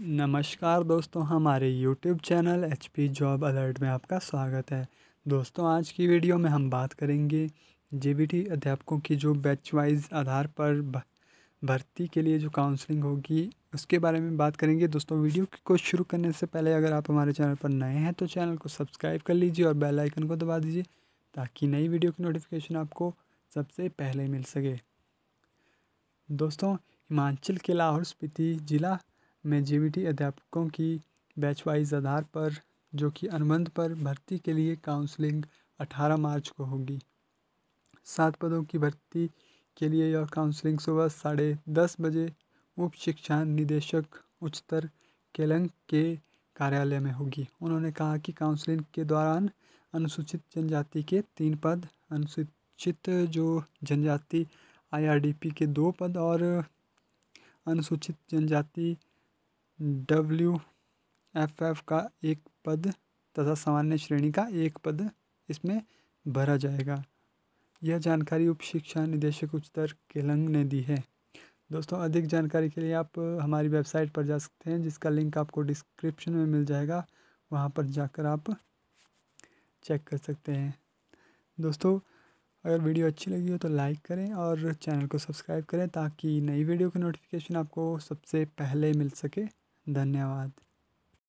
नमस्कार दोस्तों हमारे YouTube channel H P job alert में आपका स्वागत है दोस्तों आज की वीडियो में हम बात करेंगे जे अध्यापकों की जो बैच वाइज आधार पर भर्ती के लिए जो काउंसलिंग होगी उसके बारे में बात करेंगे दोस्तों वीडियो को शुरू करने से पहले अगर आप हमारे चैनल पर नए हैं तो चैनल को सब्सक्राइब कर लीजिए और बेल आइकन को दबा दीजिए ताकि नई वीडियो की नोटिफिकेशन आपको सबसे पहले मिल सके दोस्तों हिमाचल के लाहौल स्पीति ज़िला में जीबीटी अध्यापकों की बैच वाइज आधार पर जो कि अनुबंध पर भर्ती के लिए काउंसलिंग 18 मार्च को होगी सात पदों की भर्ती के लिए यह काउंसलिंग सुबह साढ़े दस बजे उप शिक्षा निदेशक उच्चतर केलंग के कार्यालय में होगी उन्होंने कहा कि काउंसलिंग के दौरान अनुसूचित जनजाति के तीन पद अनुसूचित जो जनजाति आईआरडीपी के दो पद और अनुसूचित जनजाति डब्ल्यू एफ एफ का एक पद तथा सामान्य श्रेणी का एक पद इसमें भरा जाएगा यह जानकारी उप शिक्षा निदेशक उच्चतर केलंग ने दी है दोस्तों अधिक जानकारी के लिए आप हमारी वेबसाइट पर जा सकते हैं जिसका लिंक आपको डिस्क्रिप्शन में मिल जाएगा वहाँ पर जाकर आप चेक कर सकते हैं दोस्तों अगर वीडियो अच्छी लगी हो तो लाइक करें और चैनल को सब्सक्राइब करें ताकि नई वीडियो की नोटिफिकेशन आपको सबसे पहले मिल सके धन्यवाद